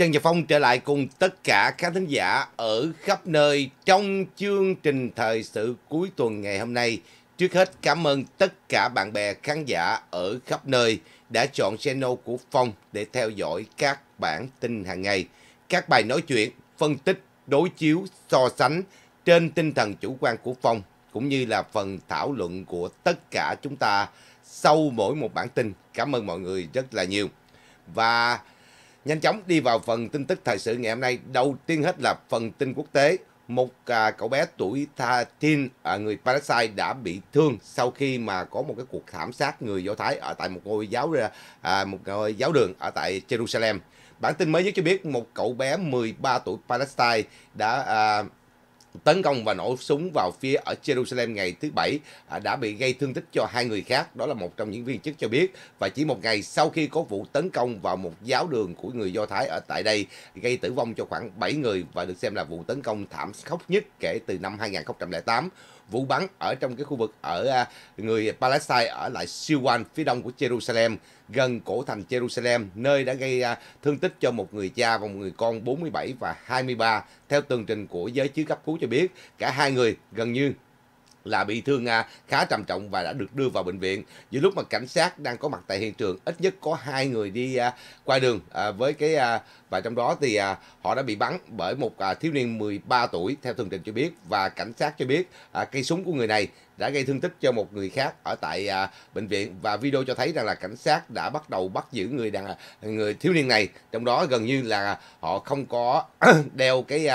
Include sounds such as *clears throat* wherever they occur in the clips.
Trần Nhật Phong trở lại cùng tất cả các thính giả ở khắp nơi trong chương trình thời sự cuối tuần ngày hôm nay. Trước hết cảm ơn tất cả bạn bè khán giả ở khắp nơi đã chọn channel của Phong để theo dõi các bản tin hàng ngày, các bài nói chuyện, phân tích, đối chiếu, so sánh trên tinh thần chủ quan của Phong cũng như là phần thảo luận của tất cả chúng ta sau mỗi một bản tin. Cảm ơn mọi người rất là nhiều. Và Nhanh chóng đi vào phần tin tức thời sự ngày hôm nay. Đầu tiên hết là phần tin quốc tế. Một à, cậu bé tuổi tha tin à, người Palestine đã bị thương sau khi mà có một cái cuộc thảm sát người Do Thái ở tại một ngôi giáo à, một ngôi giáo đường ở tại Jerusalem. Bản tin mới nhất cho biết một cậu bé 13 tuổi Palestine đã à, tấn công và nổ súng vào phía ở Jerusalem ngày thứ Bảy à, đã bị gây thương tích cho hai người khác. Đó là một trong những viên chức cho biết. Và chỉ một ngày sau khi có vụ tấn công vào một giáo đường của người Do Thái ở tại đây gây tử vong cho khoảng 7 người và được xem là vụ tấn công thảm khốc nhất kể từ năm 2008 vụ bắn ở trong cái khu vực ở à, người Palestine ở lại Siwan phía đông của Jerusalem gần cổ thành Jerusalem nơi đã gây à, thương tích cho một người cha và một người con 47 và 23 theo tường trình của giới chức cấp cứu cho biết cả hai người gần như là bị thương khá trầm trọng và đã được đưa vào bệnh viện. Giữa lúc mà cảnh sát đang có mặt tại hiện trường, ít nhất có hai người đi à, qua đường à, với cái à, và trong đó thì họ đã bị bắn bởi một thiếu niên 13 tuổi theo tường trình cho biết và cảnh sát cho biết cây súng của người này đã gây thương tích cho một người khác ở tại bệnh viện và video cho thấy rằng là cảnh sát đã bắt đầu bắt giữ người đàn người thiếu niên này trong đó gần như là họ không có *clears throat* đeo cái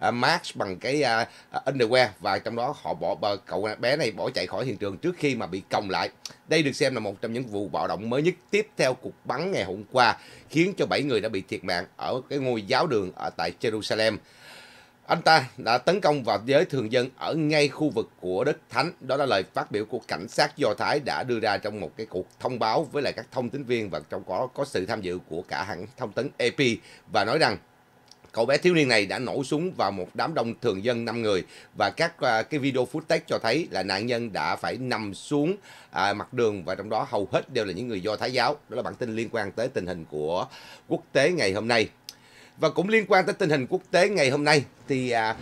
À, Max bằng cái uh, underwear và trong đó họ bỏ bà, cậu bé này bỏ chạy khỏi hiện trường trước khi mà bị còng lại. Đây được xem là một trong những vụ bạo động mới nhất tiếp theo cuộc bắn ngày hôm qua khiến cho 7 người đã bị thiệt mạng ở cái ngôi giáo đường ở tại Jerusalem. Anh ta đã tấn công vào giới thường dân ở ngay khu vực của đất thánh. Đó là lời phát biểu của cảnh sát Do Thái đã đưa ra trong một cái cuộc thông báo với lại các thông tin viên và trong có có sự tham dự của cả hãng thông tấn AP và nói rằng Cậu bé thiếu niên này đã nổ súng vào một đám đông thường dân 5 người và các à, cái video footage cho thấy là nạn nhân đã phải nằm xuống à, mặt đường và trong đó hầu hết đều là những người Do Thái giáo. Đó là bản tin liên quan tới tình hình của quốc tế ngày hôm nay. Và cũng liên quan tới tình hình quốc tế ngày hôm nay thì à,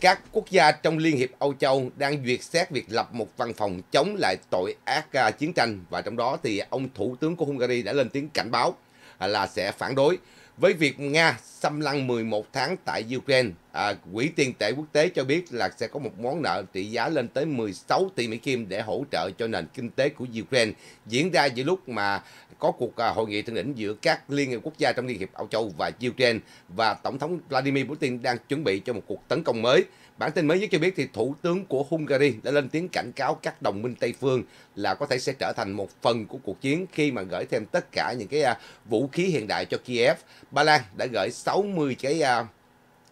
các quốc gia trong Liên hiệp Âu Châu đang duyệt xét việc lập một văn phòng chống lại tội ác à, chiến tranh và trong đó thì ông thủ tướng của Hungary đã lên tiếng cảnh báo à, là sẽ phản đối với việc Nga xâm lăng 11 tháng tại Ukraine, à, Quỹ tiền tệ quốc tế cho biết là sẽ có một món nợ trị giá lên tới 16 tỷ Mỹ Kim để hỗ trợ cho nền kinh tế của Ukraine diễn ra giữa lúc mà có cuộc à, hội nghị thượng đỉnh giữa các liên hiệp quốc gia trong Liên hiệp Âu Châu và Ukraine và Tổng thống Vladimir Putin đang chuẩn bị cho một cuộc tấn công mới. Bản tin mới nhất cho biết thì Thủ tướng của Hungary đã lên tiếng cảnh cáo các đồng minh Tây phương là có thể sẽ trở thành một phần của cuộc chiến khi mà gửi thêm tất cả những cái à, vũ khí hiện đại cho Kiev. Ba Lan đã gửi 60 cái à,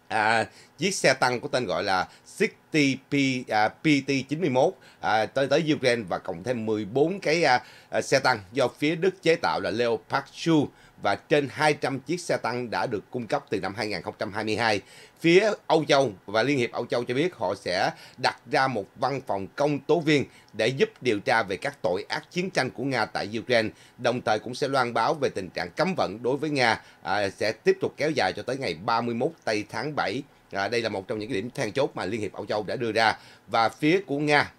à, chiếc xe tăng có tên gọi là 60P, à, PT-91 à, tới tới Ukraine và cộng thêm 14 cái à, à, xe tăng do phía Đức chế tạo là Leopard 2 và trên 200 chiếc xe tăng đã được cung cấp từ năm 2022. Phía Âu Châu và Liên hiệp Âu Châu cho biết họ sẽ đặt ra một văn phòng công tố viên để giúp điều tra về các tội ác chiến tranh của Nga tại Ukraine, đồng thời cũng sẽ loan báo về tình trạng cấm vận đối với Nga à, sẽ tiếp tục kéo dài cho tới ngày 31 tây tháng 7. À, đây là một trong những điểm then chốt mà Liên hiệp Âu Châu đã đưa ra và phía của Nga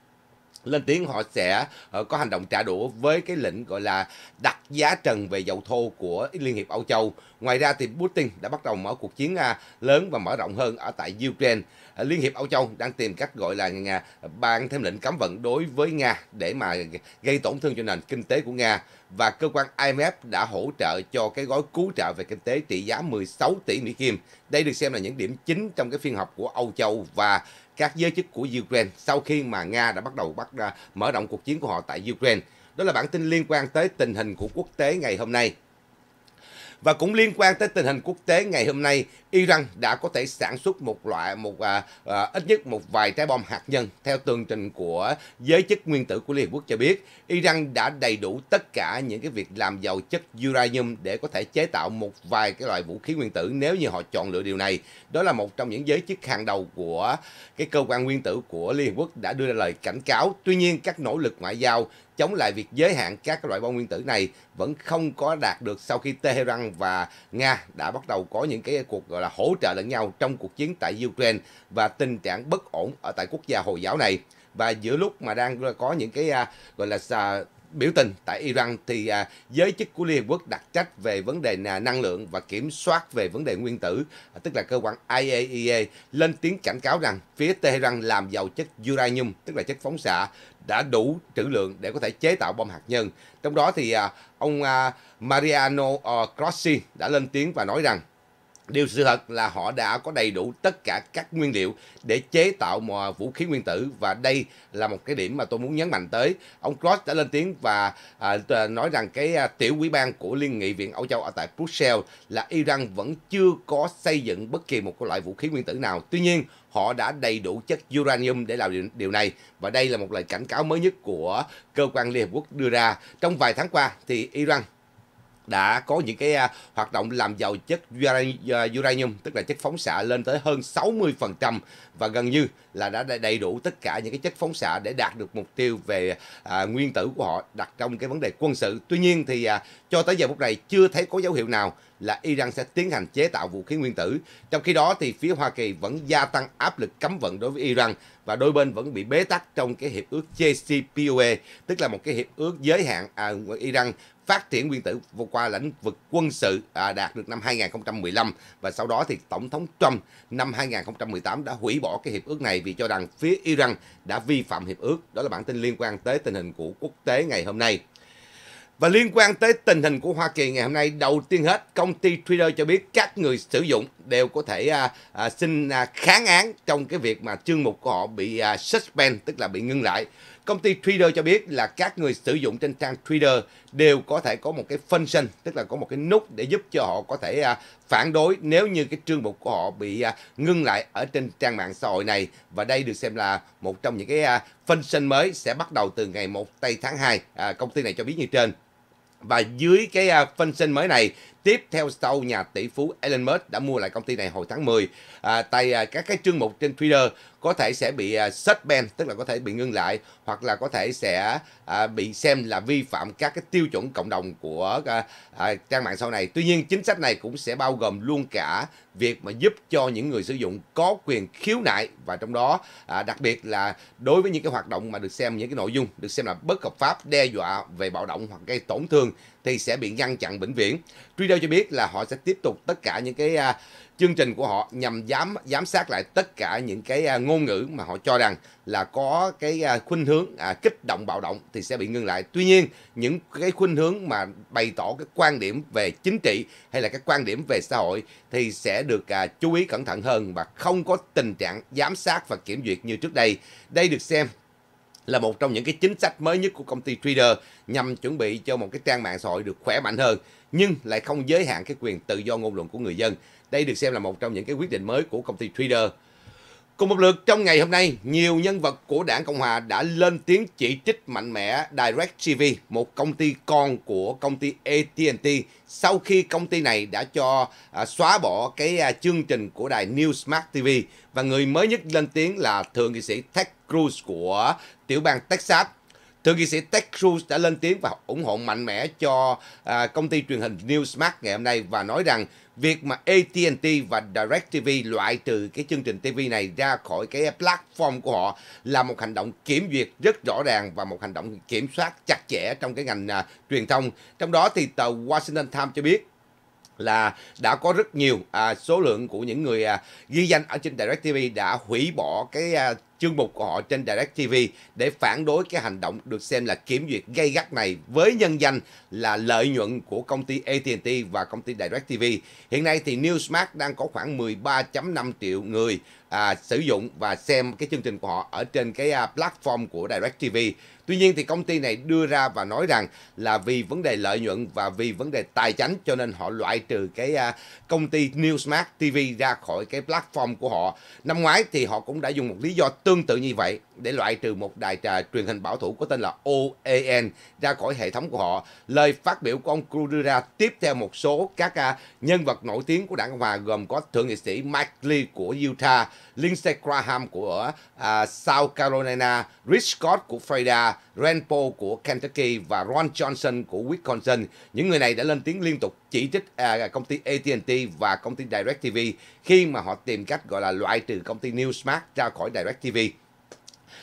lên tiếng họ sẽ uh, có hành động trả đũa với cái lệnh gọi là đặt giá trần về dầu thô của Liên hiệp Âu châu. Ngoài ra thì Putin đã bắt đầu mở cuộc chiến uh, lớn và mở rộng hơn ở tại Ukraine. Uh, Liên hiệp Âu châu đang tìm cách gọi là Nga à, ban thêm lệnh cấm vận đối với Nga để mà gây tổn thương cho nền kinh tế của Nga và cơ quan IMF đã hỗ trợ cho cái gói cứu trợ về kinh tế trị giá 16 tỷ Mỹ Kim. Đây được xem là những điểm chính trong cái phiên họp của Âu Châu và các giới chức của Ukraine sau khi mà Nga đã bắt đầu bắt à, mở rộng cuộc chiến của họ tại Ukraine. Đó là bản tin liên quan tới tình hình của quốc tế ngày hôm nay. Và cũng liên quan tới tình hình quốc tế ngày hôm nay Iran đã có thể sản xuất một loại một à, à, ít nhất một vài trái bom hạt nhân theo tường trình của giới chức nguyên tử của Liên Hợp Quốc cho biết Iran đã đầy đủ tất cả những cái việc làm giàu chất uranium để có thể chế tạo một vài cái loại vũ khí nguyên tử nếu như họ chọn lựa điều này đó là một trong những giới chức hàng đầu của cái cơ quan nguyên tử của Liên Hợp Quốc đã đưa ra lời cảnh cáo tuy nhiên các nỗ lực ngoại giao chống lại việc giới hạn các loại bom nguyên tử này vẫn không có đạt được sau khi Tehran và Nga đã bắt đầu có những cái cuộc gọi là là hỗ trợ lẫn nhau trong cuộc chiến tại Ukraine và tình trạng bất ổn ở tại quốc gia Hồi giáo này. Và giữa lúc mà đang có những cái à, gọi là à, biểu tình tại Iran thì à, giới chức của Liên Hợp Quốc đặt trách về vấn đề à, năng lượng và kiểm soát về vấn đề nguyên tử, à, tức là cơ quan IAEA e lên tiếng cảnh cáo rằng phía Tehran làm giàu chất uranium, tức là chất phóng xạ, đã đủ trữ lượng để có thể chế tạo bom hạt nhân. Trong đó thì à, ông à, Mariano à, Grossi đã lên tiếng và nói rằng Điều sự thật là họ đã có đầy đủ tất cả các nguyên liệu để chế tạo một vũ khí nguyên tử và đây là một cái điểm mà tôi muốn nhấn mạnh tới. Ông Cross đã lên tiếng và à, nói rằng cái à, tiểu ủy ban của Liên nghị viện Âu châu ở tại Brussels là Iran vẫn chưa có xây dựng bất kỳ một loại vũ khí nguyên tử nào. Tuy nhiên, họ đã đầy đủ chất uranium để làm điều này và đây là một lời cảnh cáo mới nhất của cơ quan Liên Hợp Quốc đưa ra. Trong vài tháng qua thì Iran đã có những cái à, hoạt động làm giàu chất à, uranium tức là chất phóng xạ lên tới hơn 60% và gần như là đã đầy đủ tất cả những cái chất phóng xạ để đạt được mục tiêu về à, nguyên tử của họ đặt trong cái vấn đề quân sự. Tuy nhiên thì à, cho tới giờ phút này chưa thấy có dấu hiệu nào là Iran sẽ tiến hành chế tạo vũ khí nguyên tử. Trong khi đó thì phía Hoa Kỳ vẫn gia tăng áp lực cấm vận đối với Iran và đôi bên vẫn bị bế tắc trong cái hiệp ước JCPOA, e, tức là một cái hiệp ước giới hạn à, Iran phát triển nguyên tử qua lĩnh vực quân sự à, đạt được năm 2015 và sau đó thì Tổng thống Trump năm 2018 đã hủy bỏ cái hiệp ước này vì cho rằng phía Iran đã vi phạm hiệp ước. Đó là bản tin liên quan tới tình hình của quốc tế ngày hôm nay. Và liên quan tới tình hình của Hoa Kỳ ngày hôm nay, đầu tiên hết, công ty Twitter cho biết các người sử dụng đều có thể à, à, xin à, kháng án trong cái việc mà chương mục của họ bị à, suspend, tức là bị ngưng lại. Công ty Trader cho biết là các người sử dụng trên trang Trader đều có thể có một cái function, tức là có một cái nút để giúp cho họ có thể à, phản đối nếu như cái trương mục của họ bị à, ngưng lại ở trên trang mạng xã hội này. Và đây được xem là một trong những cái à, function mới sẽ bắt đầu từ ngày 1 tây tháng 2. công ty này cho biết như trên và dưới cái function mới này Tiếp theo sau nhà tỷ phú Elon Musk đã mua lại công ty này hồi tháng 10 à, tại à, các cái chương mục trên Twitter có thể sẽ bị à, suspend tức là có thể bị ngưng lại hoặc là có thể sẽ à, bị xem là vi phạm các cái tiêu chuẩn cộng đồng của à, à, trang mạng sau này. Tuy nhiên chính sách này cũng sẽ bao gồm luôn cả việc mà giúp cho những người sử dụng có quyền khiếu nại và trong đó à, đặc biệt là đối với những cái hoạt động mà được xem những cái nội dung được xem là bất hợp pháp, đe dọa về bạo động hoặc gây tổn thương thì sẽ bị ngăn chặn vĩnh viễn. Twitter video cho biết là họ sẽ tiếp tục tất cả những cái uh, chương trình của họ nhằm giám giám sát lại tất cả những cái uh, ngôn ngữ mà họ cho rằng là có cái uh, khuynh hướng uh, kích động bạo động thì sẽ bị ngưng lại. Tuy nhiên, những cái khuynh hướng mà bày tỏ cái quan điểm về chính trị hay là cái quan điểm về xã hội thì sẽ được uh, chú ý cẩn thận hơn và không có tình trạng giám sát và kiểm duyệt như trước đây. Đây được xem là một trong những cái chính sách mới nhất của công ty Trader nhằm chuẩn bị cho một cái trang mạng xã hội được khỏe mạnh hơn nhưng lại không giới hạn cái quyền tự do ngôn luận của người dân. Đây được xem là một trong những cái quyết định mới của công ty Trader Cùng một lượt trong ngày hôm nay, nhiều nhân vật của đảng Cộng Hòa đã lên tiếng chỉ trích mạnh mẽ Direct TV, một công ty con của công ty AT&T, sau khi công ty này đã cho à, xóa bỏ cái à, chương trình của đài Newsmax TV. Và người mới nhất lên tiếng là Thượng nghị sĩ Ted Cruz của tiểu bang Texas. Thượng nghị sĩ Ted Cruz đã lên tiếng và ủng hộ mạnh mẽ cho à, công ty truyền hình Newsmax ngày hôm nay và nói rằng việc mà AT&T và DirecTV loại trừ cái chương trình TV này ra khỏi cái platform của họ là một hành động kiểm duyệt rất rõ ràng và một hành động kiểm soát chặt chẽ trong cái ngành uh, truyền thông. Trong đó thì tờ Washington Times cho biết là đã có rất nhiều à, số lượng của những người à, ghi danh ở trên Direct TV đã hủy bỏ cái à, chương mục của họ trên Direct TV để phản đối cái hành động được xem là kiểm duyệt gây gắt này với nhân danh là lợi nhuận của công ty AT&T và công ty Direct TV Hiện nay thì Newsmax đang có khoảng 13.5 triệu người à, sử dụng và xem cái chương trình của họ ở trên cái à, platform của Direct TV. Tuy nhiên thì công ty này đưa ra và nói rằng là vì vấn đề lợi nhuận và vì vấn đề tài chính cho nên họ loại trừ cái à, công ty Newsmax TV ra khỏi cái platform của họ. Năm ngoái thì họ cũng đã dùng một lý do tương tự như vậy để loại trừ một đài truyền hình bảo thủ có tên là OAN ra khỏi hệ thống của họ. Lời phát biểu của ông Cruz đưa ra tiếp theo một số các à, nhân vật nổi tiếng của đảng Cộng Hòa gồm có thượng nghị sĩ Mike Lee của Utah, Lindsey Graham của à, South Carolina, Rich Scott của Florida, là Rand Paul của Kentucky và Ron Johnson của Wisconsin. Những người này đã lên tiếng liên tục chỉ trích à, công ty AT&T và công ty DirecTV khi mà họ tìm cách gọi là loại trừ công ty Newsmax ra khỏi DirecTV.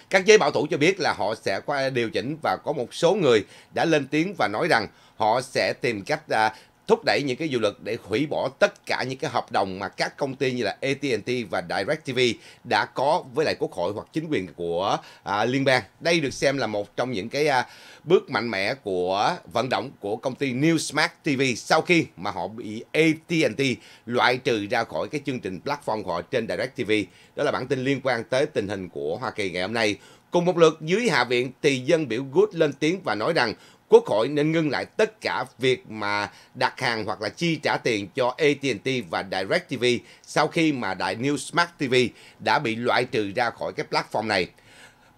Các giới bảo thủ cho biết là họ sẽ qua điều chỉnh và có một số người đã lên tiếng và nói rằng họ sẽ tìm cách à, thúc đẩy những cái dự luật để hủy bỏ tất cả những cái hợp đồng mà các công ty như là AT&T và DirecTV đã có với lại quốc hội hoặc chính quyền của à, liên bang. Đây được xem là một trong những cái à, bước mạnh mẽ của vận động của công ty Newsmax TV sau khi mà họ bị AT&T loại trừ ra khỏi cái chương trình platform của họ trên DirecTV. Đó là bản tin liên quan tới tình hình của Hoa Kỳ ngày hôm nay. Cùng một lượt dưới Hạ viện thì dân biểu Good lên tiếng và nói rằng Quốc hội nên ngưng lại tất cả việc mà đặt hàng hoặc là chi trả tiền cho AT&T và DirecTV sau khi mà đại New Smart TV đã bị loại trừ ra khỏi cái platform này.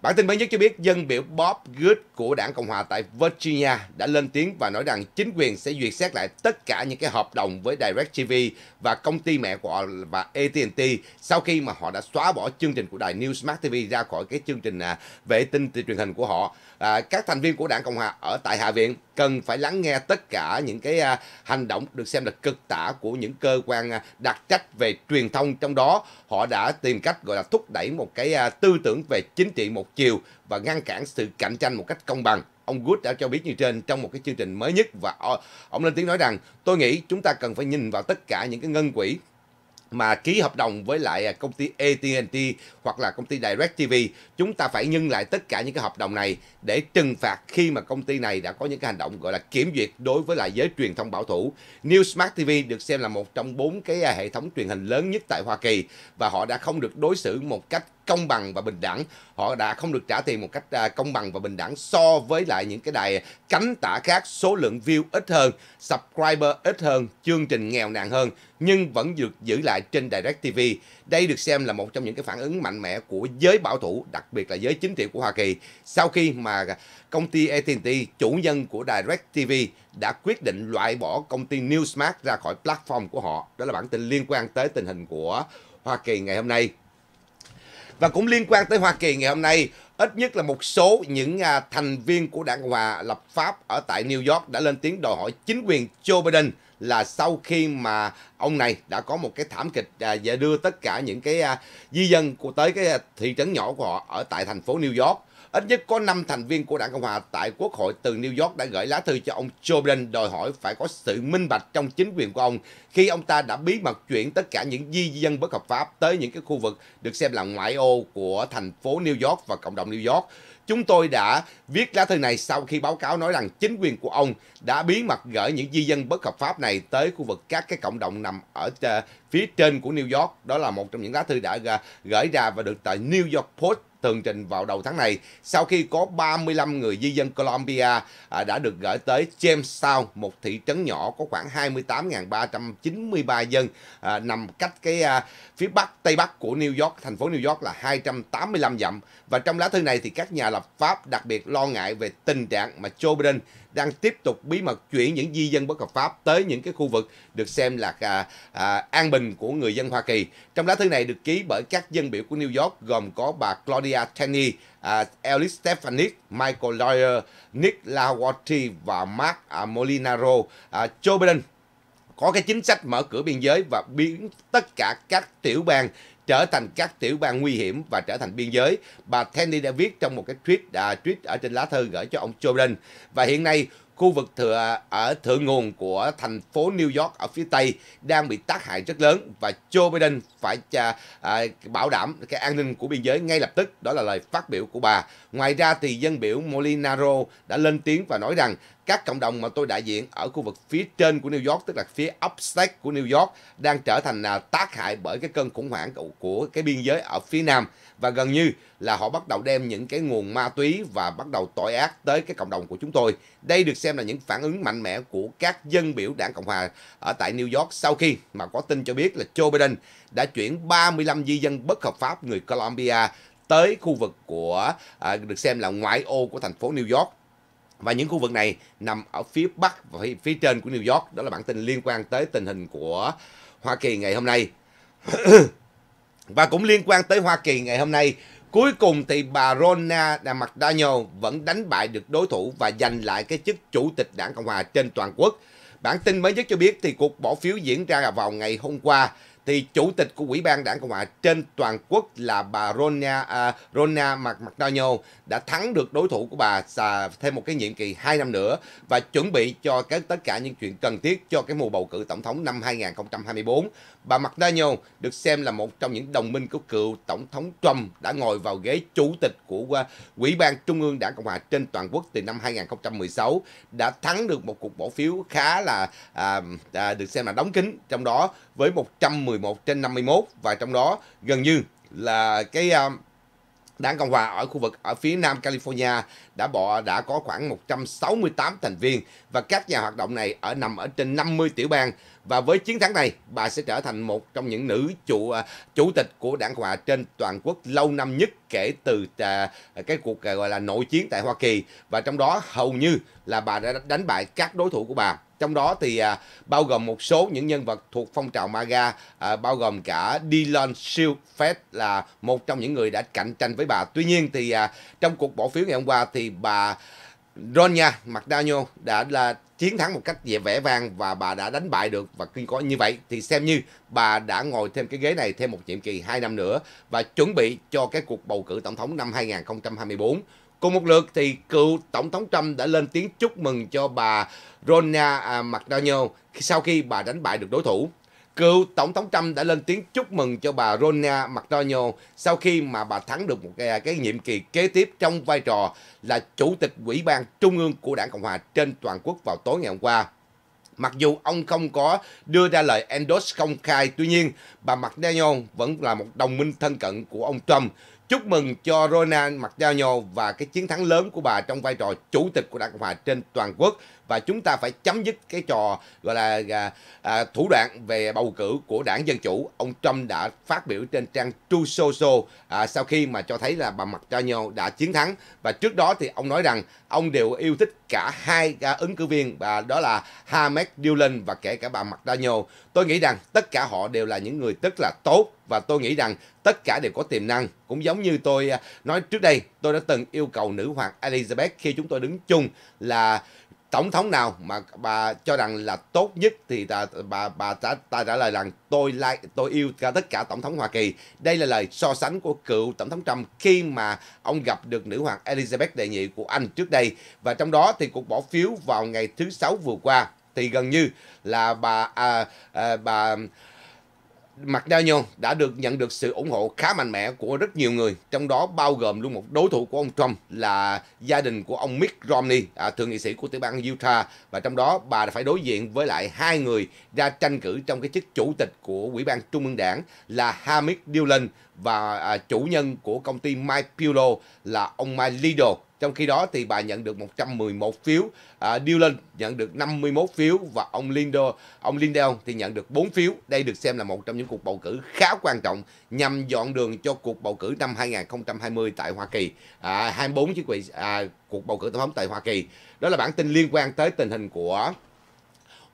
Bản tin mới nhất cho biết dân biểu Bob Good của đảng Cộng hòa tại Virginia đã lên tiếng và nói rằng chính quyền sẽ duyệt xét lại tất cả những cái hợp đồng với DirecTV và công ty mẹ của họ và AT&T sau khi mà họ đã xóa bỏ chương trình của đài New Smart TV ra khỏi cái chương trình à, về tin truyền hình của họ à, các thành viên của đảng Cộng hòa ở tại Hạ viện cần phải lắng nghe tất cả những cái à, hành động được xem là cực tả của những cơ quan à, đặc trách về truyền thông trong đó họ đã tìm cách gọi là thúc đẩy một cái à, tư tưởng về chính trị một chiều và ngăn cản sự cạnh tranh một cách công bằng ông Good đã cho biết như trên trong một cái chương trình mới nhất và ờ, ông lên tiếng nói rằng tôi nghĩ chúng ta cần phải nhìn vào tất cả những cái ngân quỹ mà ký hợp đồng với lại à, công ty AT&T hoặc là công ty DirecTV, chúng ta phải nhân lại tất cả những cái hợp đồng này để trừng phạt khi mà công ty này đã có những cái hành động gọi là kiểm duyệt đối với lại giới truyền thông bảo thủ. New Smart TV được xem là một trong bốn cái à, hệ thống truyền hình lớn nhất tại Hoa Kỳ và họ đã không được đối xử một cách công bằng và bình đẳng họ đã không được trả tiền một cách à, công bằng và bình đẳng so với lại những cái đài cánh tả khác số lượng view ít hơn subscriber ít hơn chương trình nghèo nàn hơn nhưng vẫn được giữ lại trên Direct TV đây được xem là một trong những cái phản ứng mạnh mẽ của giới bảo thủ đặc biệt là giới chính trị của Hoa Kỳ sau khi mà công ty AT&T chủ nhân của Direct TV đã quyết định loại bỏ công ty Newsmax ra khỏi platform của họ đó là bản tin liên quan tới tình hình của Hoa Kỳ ngày hôm nay và cũng liên quan tới Hoa Kỳ ngày hôm nay, ít nhất là một số những à, thành viên của đảng hòa lập pháp ở tại New York đã lên tiếng đòi hỏi chính quyền Joe Biden là sau khi mà ông này đã có một cái thảm kịch à, và đưa tất cả những cái à, di dân của tới cái thị trấn nhỏ của họ ở tại thành phố New York Ít nhất có 5 thành viên của Đảng Cộng Hòa tại Quốc hội từ New York đã gửi lá thư cho ông Joe Biden đòi hỏi phải có sự minh bạch trong chính quyền của ông khi ông ta đã bí mật chuyển tất cả những di dân bất hợp pháp tới những cái khu vực được xem là ngoại ô của thành phố New York và cộng đồng New York. Chúng tôi đã viết lá thư này sau khi báo cáo nói rằng chính quyền của ông đã bí mật gửi những di dân bất hợp pháp này tới khu vực các cái cộng đồng nằm ở ờ, phía trên của New York. Đó là một trong những lá thư đã gửi ra và được tại New York Post tường trình vào đầu tháng này sau khi có 35 người di dân Colombia à, đã được gửi tới Jamestown, một thị trấn nhỏ có khoảng 28.393 dân à, nằm cách cái à, phía bắc tây bắc của New York, thành phố New York là 285 dặm. Và trong lá thư này thì các nhà lập pháp đặc biệt lo ngại về tình trạng mà Joe Biden đang tiếp tục bí mật chuyển những di dân bất hợp pháp tới những cái khu vực được xem là à, à, an bình của người dân Hoa Kỳ. Trong lá thư này được ký bởi các dân biểu của New York gồm có bà Claudia Maria Tenney, uh, à, Ellis Stefanik, Michael Lawyer, Nick Lawalty và Mark Molinaro. Uh, Joe Biden có cái chính sách mở cửa biên giới và biến tất cả các tiểu bang trở thành các tiểu bang nguy hiểm và trở thành biên giới. Bà Tenney đã viết trong một cái tweet, à, tweet ở trên lá thư gửi cho ông Joe Biden. Và hiện nay khu vực thừa ở thượng nguồn của thành phố New York ở phía Tây đang bị tác hại rất lớn và Joe Biden phải à, à, bảo đảm cái an ninh của biên giới ngay lập tức. Đó là lời phát biểu của bà. Ngoài ra thì dân biểu Molinaro đã lên tiếng và nói rằng các cộng đồng mà tôi đại diện ở khu vực phía trên của New York tức là phía upstate của New York đang trở thành à, tác hại bởi cái cơn khủng hoảng của, cái biên giới ở phía nam và gần như là họ bắt đầu đem những cái nguồn ma túy và bắt đầu tội ác tới cái cộng đồng của chúng tôi. Đây được xem là những phản ứng mạnh mẽ của các dân biểu Đảng Cộng hòa ở tại New York sau khi mà có tin cho biết là Joe Biden đã chuyển 35 di dân bất hợp pháp người Colombia tới khu vực của à, được xem là ngoại ô của thành phố New York và những khu vực này nằm ở phía bắc và phía, phía trên của New York. Đó là bản tin liên quan tới tình hình của Hoa Kỳ ngày hôm nay. *clears throat* và cũng liên quan tới Hoa Kỳ ngày hôm nay, cuối cùng thì bà Rona McDaniel vẫn đánh bại được đối thủ và giành lại cái chức chủ tịch đảng Cộng hòa trên toàn quốc. Bản tin mới nhất cho biết thì cuộc bỏ phiếu diễn ra vào ngày hôm qua thì chủ tịch của Ủy ban Đảng Cộng hòa trên toàn quốc là bà Ronia à, Rona McDonald đã thắng được đối thủ của bà à, thêm một cái nhiệm kỳ 2 năm nữa và chuẩn bị cho cái tất cả những chuyện cần thiết cho cái mùa bầu cử tổng thống năm 2024. Bà McDonald được xem là một trong những đồng minh của cựu tổng thống Trump đã ngồi vào ghế chủ tịch của Ủy à, ban Trung ương Đảng Cộng hòa trên toàn quốc từ năm 2016 đã thắng được một cuộc bỏ phiếu khá là à, à, được xem là đóng kín trong đó với 111 trên 51 và trong đó gần như là cái à, Đảng Cộng hòa ở khu vực ở phía Nam California đã bỏ đã có khoảng 168 thành viên và các nhà hoạt động này ở nằm ở trên 50 tiểu bang và với chiến thắng này bà sẽ trở thành một trong những nữ chủ à, chủ tịch của Đảng Cộng hòa trên toàn quốc lâu năm nhất kể từ à, cái cuộc à, gọi là nội chiến tại Hoa Kỳ và trong đó hầu như là bà đã đánh bại các đối thủ của bà trong đó thì à, bao gồm một số những nhân vật thuộc phong trào MAGA, à, bao gồm cả Dylan Silfest là một trong những người đã cạnh tranh với bà. Tuy nhiên thì à, trong cuộc bỏ phiếu ngày hôm qua thì bà Ronya McDaniel đã là chiến thắng một cách dễ vẻ vang và bà đã đánh bại được và khi có như vậy thì xem như bà đã ngồi thêm cái ghế này thêm một nhiệm kỳ 2 năm nữa và chuẩn bị cho cái cuộc bầu cử tổng thống năm 2024 Cùng một lượt thì cựu Tổng thống Trump đã lên tiếng chúc mừng cho bà Rona à, McDaniel sau khi bà đánh bại được đối thủ. Cựu Tổng thống Trump đã lên tiếng chúc mừng cho bà Rona McDaniel sau khi mà bà thắng được một cái, à, cái nhiệm kỳ kế tiếp trong vai trò là Chủ tịch Ủy ban Trung ương của Đảng Cộng hòa trên toàn quốc vào tối ngày hôm qua. Mặc dù ông không có đưa ra lời endorse công khai, tuy nhiên bà McDaniel vẫn là một đồng minh thân cận của ông Trump. Chúc mừng cho Rona mặt giao Macdonald và cái chiến thắng lớn của bà trong vai trò chủ tịch của Đảng Cộng hòa trên toàn quốc và chúng ta phải chấm dứt cái trò gọi là à, à, thủ đoạn về bầu cử của đảng Dân Chủ. Ông Trump đã phát biểu trên trang True Social à, sau khi mà cho thấy là bà mặt cho nhau đã chiến thắng và trước đó thì ông nói rằng ông đều yêu thích cả hai à, ứng cử viên và đó là Hamed Dillon và kể cả bà mặt đa nhô tôi nghĩ rằng tất cả họ đều là những người rất là tốt và tôi nghĩ rằng tất cả đều có tiềm năng cũng giống như tôi à, nói trước đây tôi đã từng yêu cầu nữ hoàng Elizabeth khi chúng tôi đứng chung là tổng thống nào mà bà cho rằng là tốt nhất thì ta bà bà trả ta trả lời rằng tôi like tôi yêu cả tất cả tổng thống Hoa Kỳ. Đây là lời so sánh của cựu tổng thống Trump khi mà ông gặp được nữ hoàng Elizabeth đệ nhị của Anh trước đây và trong đó thì cuộc bỏ phiếu vào ngày thứ sáu vừa qua thì gần như là bà à, à, bà Mặt McDaniel đã được nhận được sự ủng hộ khá mạnh mẽ của rất nhiều người, trong đó bao gồm luôn một đối thủ của ông Trump là gia đình của ông Mitt Romney, à, thượng nghị sĩ của tiểu bang Utah và trong đó bà đã phải đối diện với lại hai người ra tranh cử trong cái chức chủ tịch của ủy ban trung ương đảng là Hamid Dillon và à, chủ nhân của công ty Mike Pillow là ông Mike Lido trong khi đó thì bà nhận được 111 phiếu, à, Dillon nhận được 51 phiếu và ông Lindo, ông Lindeon thì nhận được 4 phiếu. Đây được xem là một trong những cuộc bầu cử khá quan trọng nhằm dọn đường cho cuộc bầu cử năm 2020 tại Hoa Kỳ. À, 24 chức vị à, cuộc bầu cử tổng thống tại Hoa Kỳ. Đó là bản tin liên quan tới tình hình của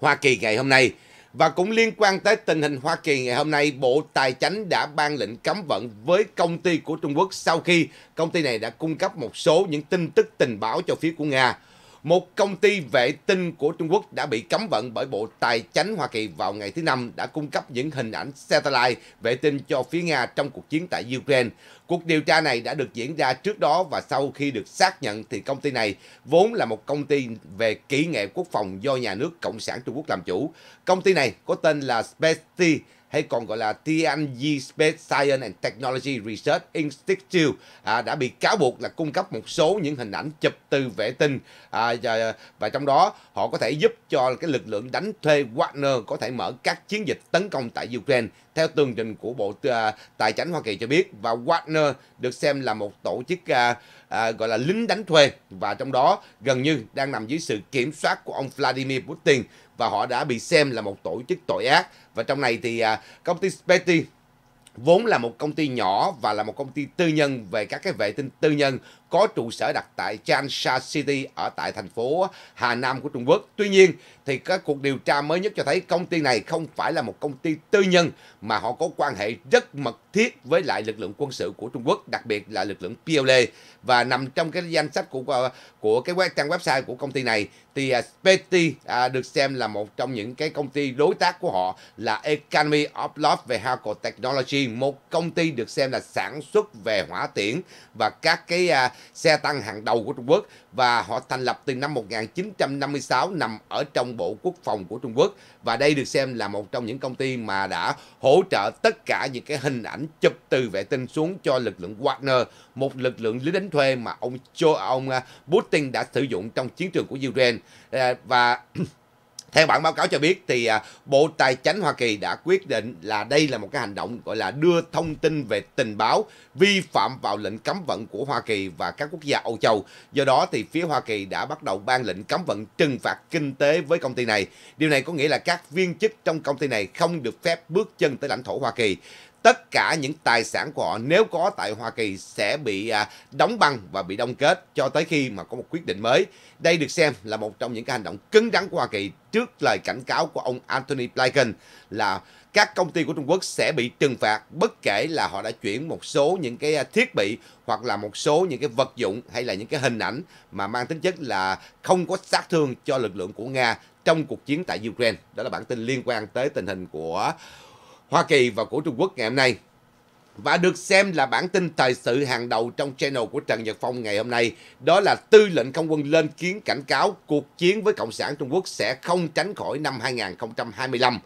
Hoa Kỳ ngày hôm nay. Và cũng liên quan tới tình hình Hoa Kỳ ngày hôm nay, Bộ Tài chánh đã ban lệnh cấm vận với công ty của Trung Quốc sau khi công ty này đã cung cấp một số những tin tức tình báo cho phía của Nga một công ty vệ tinh của Trung Quốc đã bị cấm vận bởi Bộ Tài chánh Hoa Kỳ vào ngày thứ Năm đã cung cấp những hình ảnh satellite vệ tinh cho phía Nga trong cuộc chiến tại Ukraine. Cuộc điều tra này đã được diễn ra trước đó và sau khi được xác nhận thì công ty này vốn là một công ty về kỹ nghệ quốc phòng do nhà nước Cộng sản Trung Quốc làm chủ. Công ty này có tên là Spacey hay còn gọi là TNG Space Science and Technology Research Institute à, đã bị cáo buộc là cung cấp một số những hình ảnh chụp từ vệ tinh à, và, và trong đó họ có thể giúp cho cái lực lượng đánh thuê Wagner có thể mở các chiến dịch tấn công tại Ukraine theo tường trình của Bộ à, Tài chính Hoa Kỳ cho biết và Wagner được xem là một tổ chức à, à, gọi là lính đánh thuê và trong đó gần như đang nằm dưới sự kiểm soát của ông Vladimir Putin và họ đã bị xem là một tổ chức tội ác. Và trong này thì à, công ty Spetty vốn là một công ty nhỏ và là một công ty tư nhân về các cái vệ tinh tư nhân có trụ sở đặt tại Changsha City ở tại thành phố Hà Nam của Trung Quốc. Tuy nhiên, thì các cuộc điều tra mới nhất cho thấy công ty này không phải là một công ty tư nhân mà họ có quan hệ rất mật thiết với lại lực lượng quân sự của Trung Quốc, đặc biệt là lực lượng PLA và nằm trong cái danh sách của của cái trang website của công ty này thì uh, à, Speti à, được xem là một trong những cái công ty đối tác của họ là Economy of Love Vehicle Technology, một công ty được xem là sản xuất về hỏa tiễn và các cái uh, xe tăng hàng đầu của Trung Quốc và họ thành lập từ năm 1956 nằm ở trong Bộ Quốc phòng của Trung Quốc và đây được xem là một trong những công ty mà đã hỗ trợ tất cả những cái hình ảnh chụp từ vệ tinh xuống cho lực lượng Wagner, một lực lượng lính đánh thuê mà ông Joe ông à, Putin đã sử dụng trong chiến trường của Ukraine ờ, và theo bản báo cáo cho biết thì à, Bộ Tài chính Hoa Kỳ đã quyết định là đây là một cái hành động gọi là đưa thông tin về tình báo vi phạm vào lệnh cấm vận của Hoa Kỳ và các quốc gia Âu Châu. Do đó thì phía Hoa Kỳ đã bắt đầu ban lệnh cấm vận trừng phạt kinh tế với công ty này. Điều này có nghĩa là các viên chức trong công ty này không được phép bước chân tới lãnh thổ Hoa Kỳ tất cả những tài sản của họ nếu có tại Hoa Kỳ sẽ bị à, đóng băng và bị đông kết cho tới khi mà có một quyết định mới. Đây được xem là một trong những cái hành động cứng rắn của Hoa Kỳ trước lời cảnh cáo của ông Anthony Blinken là các công ty của Trung Quốc sẽ bị trừng phạt bất kể là họ đã chuyển một số những cái à, thiết bị hoặc là một số những cái vật dụng hay là những cái hình ảnh mà mang tính chất là không có sát thương cho lực lượng của Nga trong cuộc chiến tại Ukraine. Đó là bản tin liên quan tới tình hình của Hoa Kỳ và của Trung Quốc ngày hôm nay và được xem là bản tin thời sự hàng đầu trong channel của Trần Nhật Phong ngày hôm nay. Đó là tư lệnh không quân lên kiến cảnh cáo cuộc chiến với Cộng sản Trung Quốc sẽ không tránh khỏi năm 2025.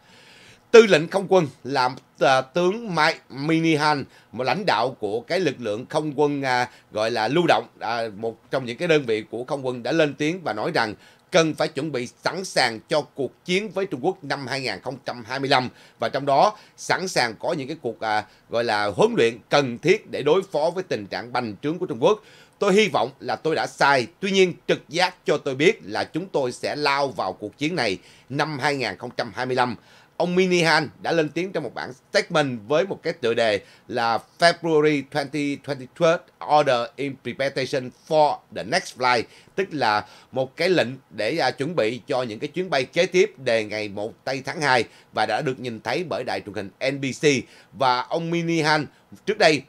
Tư lệnh không quân là à, tướng Mike Minihan, một lãnh đạo của cái lực lượng không quân à, gọi là lưu động, à, một trong những cái đơn vị của không quân đã lên tiếng và nói rằng cần phải chuẩn bị sẵn sàng cho cuộc chiến với Trung Quốc năm 2025 và trong đó sẵn sàng có những cái cuộc à, gọi là huấn luyện cần thiết để đối phó với tình trạng bành trướng của Trung Quốc. Tôi hy vọng là tôi đã sai, tuy nhiên trực giác cho tôi biết là chúng tôi sẽ lao vào cuộc chiến này năm 2025 ông Minihan đã lên tiếng trong một bản statement với một cái tựa đề là February 2023 Order Implementation for the Next Flight, tức là một cái lệnh để à, chuẩn bị cho những cái chuyến bay kế tiếp đề ngày 1 tây tháng 2 và đã được nhìn thấy bởi đài truyền hình NBC. Và ông Minihan trước đây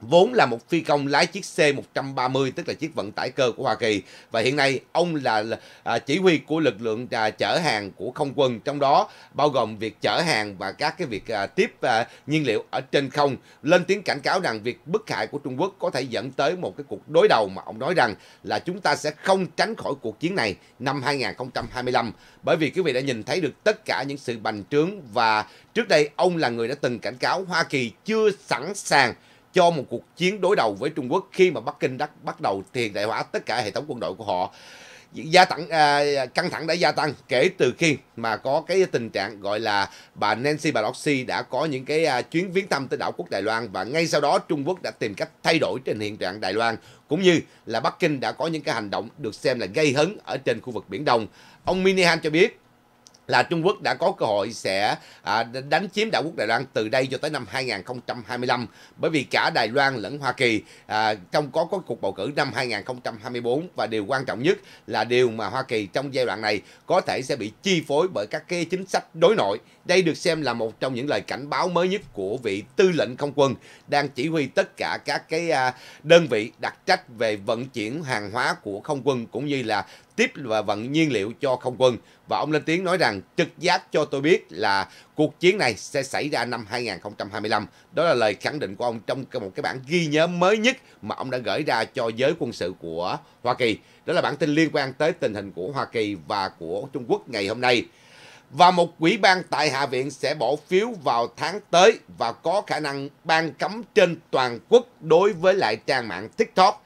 vốn là một phi công lái chiếc C-130 tức là chiếc vận tải cơ của Hoa Kỳ và hiện nay ông là, à, chỉ huy của lực lượng à, chở hàng của không quân trong đó bao gồm việc chở hàng và các cái việc à, tiếp à, nhiên liệu ở trên không lên tiếng cảnh cáo rằng việc bức hại của Trung Quốc có thể dẫn tới một cái cuộc đối đầu mà ông nói rằng là chúng ta sẽ không tránh khỏi cuộc chiến này năm 2025 bởi vì quý vị đã nhìn thấy được tất cả những sự bành trướng và trước đây ông là người đã từng cảnh cáo Hoa Kỳ chưa sẵn sàng cho một cuộc chiến đối đầu với Trung Quốc khi mà Bắc Kinh đã bắt đầu hiện đại hóa tất cả hệ thống quân đội của họ gia tặng à, căng thẳng đã gia tăng kể từ khi mà có cái tình trạng gọi là bà Nancy Pelosi đã có những cái à, chuyến viếng thăm tới đảo quốc Đài Loan và ngay sau đó Trung Quốc đã tìm cách thay đổi trên hiện trạng Đài Loan cũng như là Bắc Kinh đã có những cái hành động được xem là gây hấn ở trên khu vực biển Đông. Ông Minihan cho biết là Trung Quốc đã có cơ hội sẽ à, đánh chiếm đảo quốc Đài Loan từ đây cho tới năm 2025 bởi vì cả Đài Loan lẫn Hoa Kỳ à, trong có có cuộc bầu cử năm 2024 và điều quan trọng nhất là điều mà Hoa Kỳ trong giai đoạn này có thể sẽ bị chi phối bởi các cái chính sách đối nội. Đây được xem là một trong những lời cảnh báo mới nhất của vị tư lệnh không quân đang chỉ huy tất cả các cái à, đơn vị đặc trách về vận chuyển hàng hóa của không quân cũng như là tiếp và vận nhiên liệu cho không quân. Và ông lên tiếng nói rằng trực giác cho tôi biết là cuộc chiến này sẽ xảy ra năm 2025. Đó là lời khẳng định của ông trong một cái bản ghi nhớ mới nhất mà ông đã gửi ra cho giới quân sự của Hoa Kỳ. Đó là bản tin liên quan tới tình hình của Hoa Kỳ và của Trung Quốc ngày hôm nay và một quỹ ban tại Hạ viện sẽ bỏ phiếu vào tháng tới và có khả năng ban cấm trên toàn quốc đối với lại trang mạng TikTok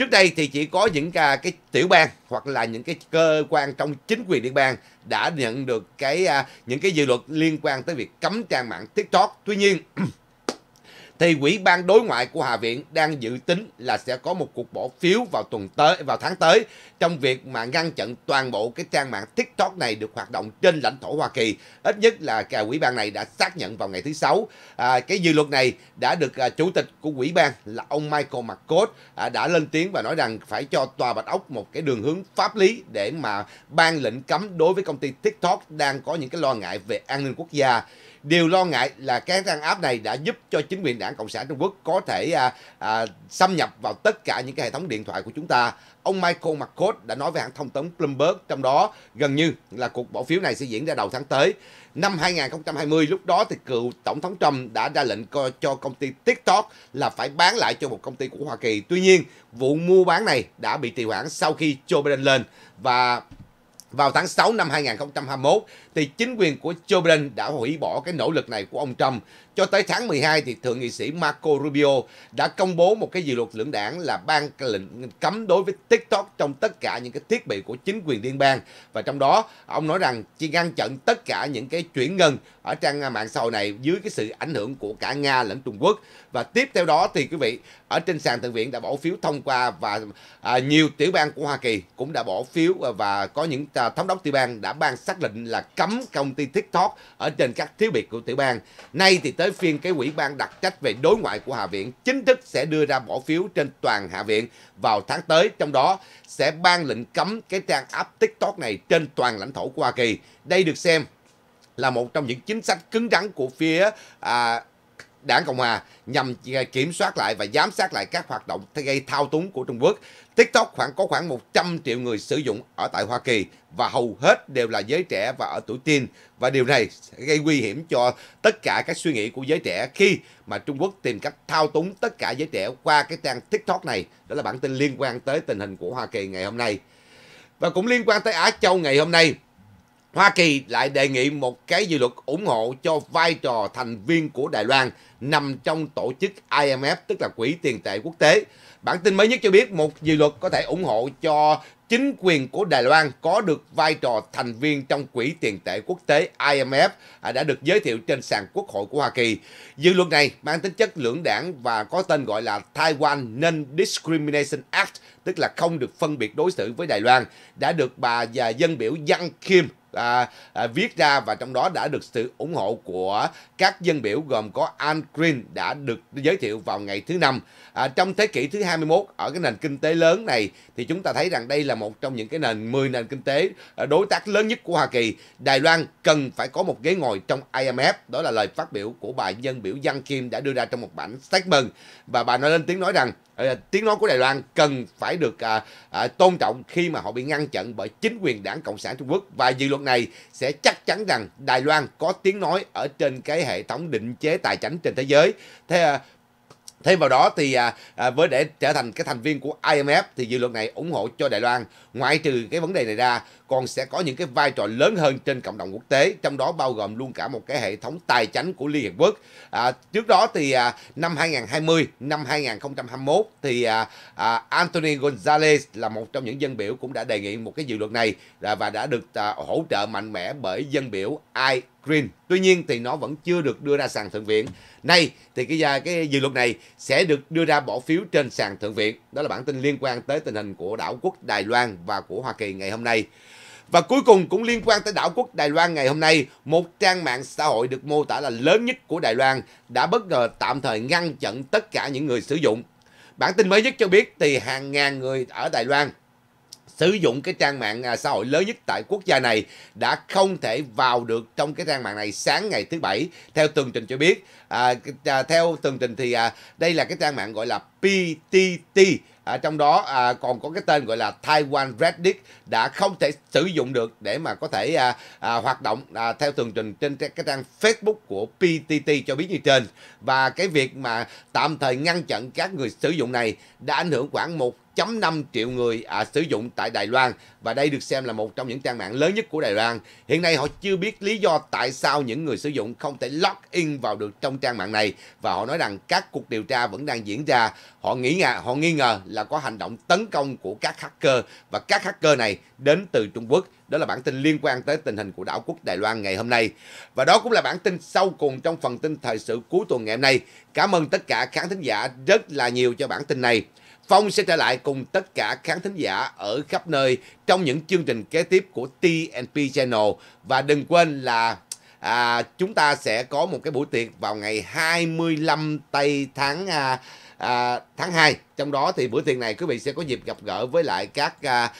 Trước đây thì chỉ có những cái, cái tiểu bang hoặc là những cái cơ quan trong chính quyền địa bang đã nhận được cái à, những cái dự luật liên quan tới việc cấm trang mạng TikTok. Tuy nhiên thì quỹ ban đối ngoại của Hạ viện đang dự tính là sẽ có một cuộc bỏ phiếu vào tuần tới vào tháng tới trong việc mà ngăn chặn toàn bộ cái trang mạng TikTok này được hoạt động trên lãnh thổ Hoa Kỳ. Ít nhất là cái quỹ ban này đã xác nhận vào ngày thứ sáu. À, cái dự luật này đã được à, chủ tịch của quỹ ban là ông Michael McCord à, đã lên tiếng và nói rằng phải cho tòa Bạch Ốc một cái đường hướng pháp lý để mà ban lệnh cấm đối với công ty TikTok đang có những cái lo ngại về an ninh quốc gia. Điều lo ngại là cái tăng áp này đã giúp cho chính quyền đảng Cộng sản Trung Quốc có thể à, à, xâm nhập vào tất cả những cái hệ thống điện thoại của chúng ta. Ông Michael McCord đã nói với hãng thông tấn Bloomberg trong đó gần như là cuộc bỏ phiếu này sẽ diễn ra đầu tháng tới. Năm 2020 lúc đó thì cựu Tổng thống Trump đã ra lệnh co- cho công ty TikTok là phải bán lại cho một công ty của Hoa Kỳ. Tuy nhiên, vụ mua bán này đã bị trì hoãn sau khi Joe Biden lên và vào tháng 6 năm 2021 thì chính quyền của Joe Biden đã hủy bỏ cái nỗ lực này của ông Trump cho tới tháng 12 thì Thượng nghị sĩ Marco Rubio đã công bố một cái dự luật lưỡng đảng là ban lệnh cấm đối với TikTok trong tất cả những cái thiết bị của chính quyền liên bang và trong đó ông nói rằng chỉ ngăn chặn tất cả những cái chuyển ngân ở trang mạng xã hội này dưới cái sự ảnh hưởng của cả Nga lẫn Trung Quốc và tiếp theo đó thì quý vị ở trên sàn thượng viện đã bỏ phiếu thông qua và à, nhiều tiểu bang của Hoa Kỳ cũng đã bỏ phiếu và có những à, thống đốc tiểu bang đã ban xác định là cấm công ty TikTok ở trên các thiết bị của tiểu bang. Nay thì tới phiên cái ủy ban đặc trách về đối ngoại của Hạ viện chính thức sẽ đưa ra bỏ phiếu trên toàn Hạ viện vào tháng tới, trong đó sẽ ban lệnh cấm cái trang app TikTok này trên toàn lãnh thổ của Hoa Kỳ. Đây được xem là một trong những chính sách cứng rắn của phía à, đảng Cộng Hòa nhằm à, kiểm soát lại và giám sát lại các hoạt động gây thao túng của Trung Quốc. TikTok khoảng có khoảng 100 triệu người sử dụng ở tại Hoa Kỳ và hầu hết đều là giới trẻ và ở tuổi teen và điều này sẽ gây nguy hiểm cho tất cả các suy nghĩ của giới trẻ khi mà Trung Quốc tìm cách thao túng tất cả giới trẻ qua cái trang TikTok này. Đó là bản tin liên quan tới tình hình của Hoa Kỳ ngày hôm nay. Và cũng liên quan tới Á Châu ngày hôm nay, Hoa Kỳ lại đề nghị một cái dự luật ủng hộ cho vai trò thành viên của Đài Loan nằm trong tổ chức IMF, tức là Quỹ tiền tệ quốc tế. Bản tin mới nhất cho biết một dự luật có thể ủng hộ cho chính quyền của Đài Loan có được vai trò thành viên trong Quỹ tiền tệ quốc tế IMF à, đã được giới thiệu trên sàn quốc hội của Hoa Kỳ. Dự luật này mang tính chất lưỡng đảng và có tên gọi là Taiwan Non-Discrimination Act, tức là không được phân biệt đối xử với Đài Loan, đã được bà và dân biểu Yang Kim à, à, viết ra và trong đó đã được sự ủng hộ của các dân biểu gồm có Al Green đã được giới thiệu vào ngày thứ năm. À, trong thế kỷ thứ 21 ở cái nền kinh tế lớn này thì chúng ta thấy rằng đây là một trong những cái nền 10 nền kinh tế à, đối tác lớn nhất của Hoa Kỳ. Đài Loan cần phải có một ghế ngồi trong IMF. Đó là lời phát biểu của bà dân biểu Giang Kim đã đưa ra trong một bản statement và bà nói lên tiếng nói rằng à, tiếng nói của Đài Loan cần phải được à, à, tôn trọng khi mà họ bị ngăn chặn bởi chính quyền đảng Cộng sản Trung Quốc và dự luật luật này sẽ chắc chắn rằng Đài Loan có tiếng nói ở trên cái hệ thống định chế tài chính trên thế giới. Thế à, Thêm vào đó thì à, à, với để trở thành cái thành viên của IMF thì dự luật này ủng hộ cho Đài Loan ngoại trừ cái vấn đề này ra còn sẽ có những cái vai trò lớn hơn trên cộng đồng quốc tế trong đó bao gồm luôn cả một cái hệ thống tài chính của Liên Hiệp Quốc. À, trước đó thì à, năm 2020, năm 2021 thì à, à, Anthony Gonzalez là một trong những dân biểu cũng đã đề nghị một cái dự luật này à, và đã được à, hỗ trợ mạnh mẽ bởi dân biểu I Green. Tuy nhiên thì nó vẫn chưa được đưa ra sàn thượng viện. Nay thì cái cái dự luật này sẽ được đưa ra bỏ phiếu trên sàn thượng viện. Đó là bản tin liên quan tới tình hình của đảo quốc Đài Loan và của Hoa Kỳ ngày hôm nay. Và cuối cùng cũng liên quan tới đảo quốc Đài Loan ngày hôm nay, một trang mạng xã hội được mô tả là lớn nhất của Đài Loan đã bất ngờ tạm thời ngăn chặn tất cả những người sử dụng. Bản tin mới nhất cho biết thì hàng ngàn người ở Đài Loan sử dụng cái trang mạng à, xã hội lớn nhất tại quốc gia này đã không thể vào được trong cái trang mạng này sáng ngày thứ bảy theo tường trình cho biết à, à theo tường trình thì à, đây là cái trang mạng gọi là PTT à, trong đó à, còn có cái tên gọi là Taiwan Reddit đã không thể sử dụng được để mà có thể à, à, hoạt động à, theo tường trình trên cái trang Facebook của PTT cho biết như trên và cái việc mà tạm thời ngăn chặn các người sử dụng này đã ảnh hưởng khoảng một 1.5 triệu người à, sử dụng tại Đài Loan và đây được xem là một trong những trang mạng lớn nhất của Đài Loan. Hiện nay họ chưa biết lý do tại sao những người sử dụng không thể login vào được trong trang mạng này và họ nói rằng các cuộc điều tra vẫn đang diễn ra. Họ nghĩ ngờ, họ nghi ngờ là có hành động tấn công của các hacker và các hacker này đến từ Trung Quốc. Đó là bản tin liên quan tới tình hình của đảo quốc Đài Loan ngày hôm nay. Và đó cũng là bản tin sau cùng trong phần tin thời sự cuối tuần ngày hôm nay. Cảm ơn tất cả khán thính giả rất là nhiều cho bản tin này. Phong sẽ trở lại cùng tất cả khán thính giả ở khắp nơi trong những chương trình kế tiếp của TNP Channel. Và đừng quên là à, chúng ta sẽ có một cái buổi tiệc vào ngày 25 tây tháng à, à, tháng 2. Trong đó thì buổi tiệc này quý vị sẽ có dịp gặp gỡ với lại các... À,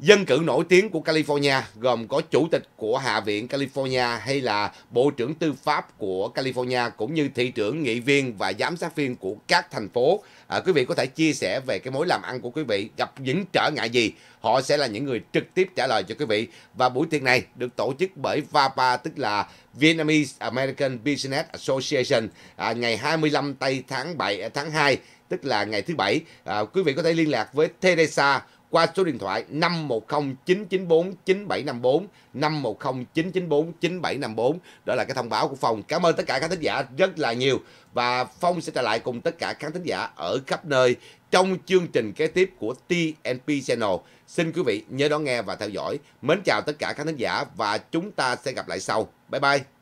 Dân cử nổi tiếng của California gồm có chủ tịch của Hạ viện California hay là Bộ trưởng Tư pháp của California cũng như thị trưởng, nghị viên và giám sát viên của các thành phố. À, quý vị có thể chia sẻ về cái mối làm ăn của quý vị, gặp những trở ngại gì. Họ sẽ là những người trực tiếp trả lời cho quý vị. Và buổi tiệc này được tổ chức bởi VAPA tức là Vietnamese American Business Association à, ngày 25 tây tháng 7 à, tháng 2 tức là ngày thứ bảy. À, quý vị có thể liên lạc với Teresa qua số điện thoại 510 994 9754 510 994 9754 đó là cái thông báo của Phong cảm ơn tất cả các thính giả rất là nhiều và Phong sẽ trở lại cùng tất cả các thính giả ở khắp nơi trong chương trình kế tiếp của TNP Channel xin quý vị nhớ đón nghe và theo dõi mến chào tất cả các thính giả và chúng ta sẽ gặp lại sau bye bye